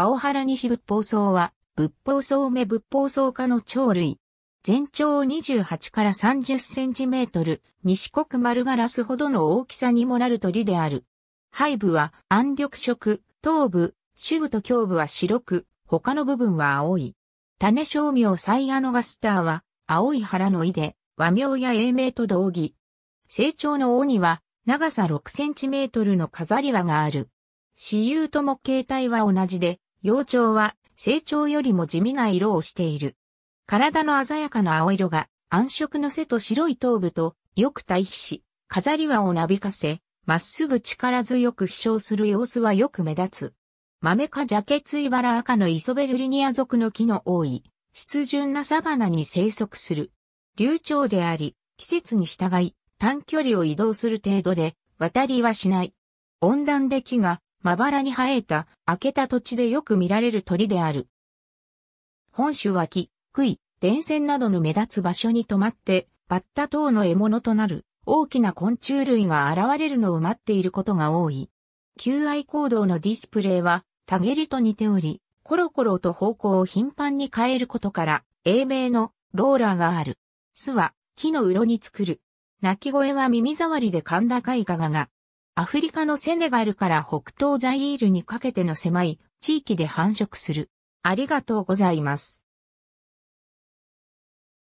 青原西仏法草は、仏法草目仏法草科の鳥類。全長28から30センチメートル、西国丸ガラスほどの大きさにもなる鳥である。背部は暗緑色、頭部、主部と胸部は白く、他の部分は青い。種商名サイアノガスターは、青い腹の胃で、和名や英名と同義。成長の尾には、長さ6センチメートルの飾り輪がある。私有とも形態は同じで、幼鳥は成長よりも地味な色をしている。体の鮮やかな青色が暗色の背と白い頭部とよく対比し、飾り輪をなびかせ、まっすぐ力強く飛翔する様子はよく目立つ。豆かジャケツイバラ赤のイソベルリニア属の木の多い、湿潤なサバナに生息する。流暢であり、季節に従い、短距離を移動する程度で、渡りはしない。温暖で木がまばらに生えた、開けた土地でよく見られる鳥である。本州は木、杭、電線などの目立つ場所に止まって、バッタ等の獲物となる大きな昆虫類が現れるのを待っていることが多い。求愛行動のディスプレイは、タゲリと似ており、コロコロと方向を頻繁に変えることから、英名のローラーがある。巣は木のうろに作る。鳴き声は耳障りでんだかいガガガ。アフリカのセネガルから北東ザイールにかけての狭い地域で繁殖する。ありがとうございます。